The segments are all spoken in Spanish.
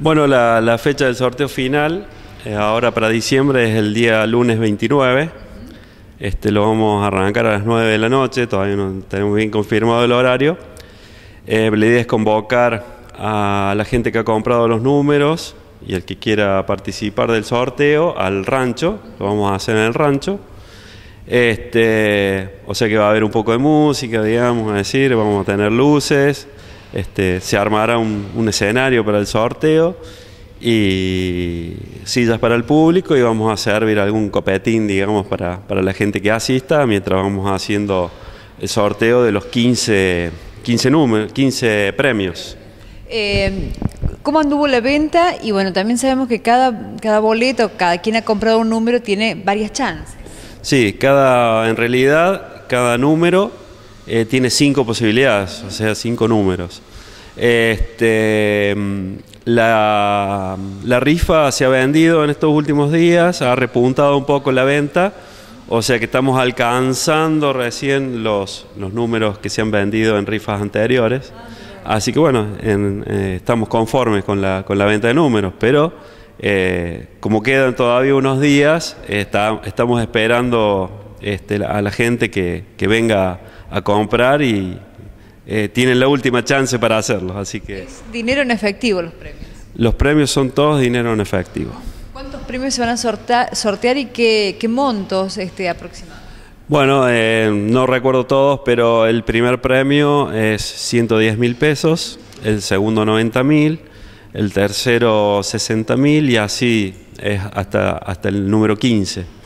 Bueno, la, fecha del sorteo final, eh, ahora para diciembre, es el día lunes 29. Este, lo vamos a arrancar a las 9 de la noche, todavía no tenemos bien confirmado el horario. Eh, la idea es convocar a la gente que ha comprado los números y el que quiera participar del sorteo al rancho, lo vamos a hacer en el rancho. Este, o sea que va a haber un poco de música, digamos, a decir, vamos a tener luces, este, se armará un, escenario para el sorteo y sillas para el público y vamos a servir algún copetín, digamos, para, para la gente que asista mientras vamos haciendo el sorteo de los 15, 15, números, 15 premios. Eh, ¿Cómo anduvo la venta? Y bueno, también sabemos que cada, cada boleto, cada quien ha comprado un número, tiene varias chances. Sí, cada, en realidad, cada número eh, tiene cinco posibilidades, o sea, cinco números. Este, mm, la, rifa se ha vendido en estos últimos días, ha repuntado un poco la venta, o sea que estamos alcanzando recién los, los números que se han vendido en rifas anteriores. Así que bueno, eh, estamos conformes con la, venta de números, pero eh, como quedan todavía unos días, estamos esperando este, a la gente que, que venga a comprar y eh, tienen la última chance para hacerlo. Así que es dinero en efectivo los premios. Los premios son todos dinero en efectivo. ¿Cuántos premios se van a sortear y qué, montos este, aproximados? Bueno, eh, no recuerdo todos, pero el primer premio es 110 mil pesos, el segundo 90 mil, el tercero 60 mil y así es hasta, hasta el número 15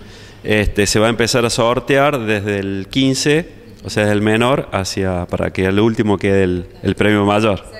este, se va a empezar a sortear desde el 15, o sea, desde el menor, hacia, para que el último quede el premio mayor.